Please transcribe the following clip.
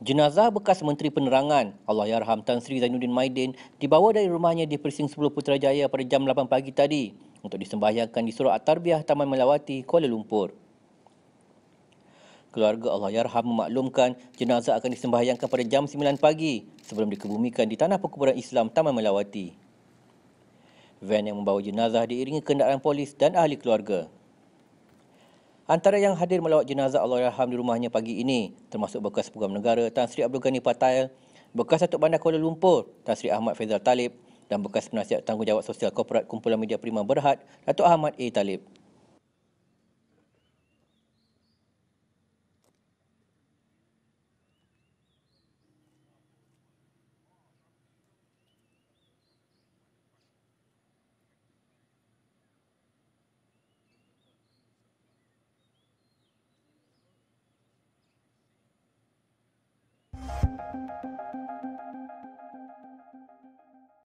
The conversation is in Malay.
Jenazah bekas Menteri Penerangan, Allahyarham ya Tan Sri Zainuddin Maidin, dibawa dari rumahnya di Persing 10 Putrajaya pada jam 8 pagi tadi untuk disembahyangkan di Surah at Taman Melawati, Kuala Lumpur. Keluarga Allahyarham ya memaklumkan jenazah akan disembahyangkan pada jam 9 pagi sebelum dikebumikan di Tanah Perkuburan Islam Taman Melawati. Van yang membawa jenazah diiringi kendaraan polis dan ahli keluarga. Antara yang hadir melawat jenazah Allahyarham di rumahnya pagi ini termasuk bekas Pegawai Negara Tan Sri Abdul Ghani Patail, bekas Datuk Bandar Kuala Lumpur Tan Sri Ahmad Faizal Talib dan bekas penasihat tanggungjawab sosial korporat Kumpulan Media Prima Berhad Datuk Ahmad A Talib.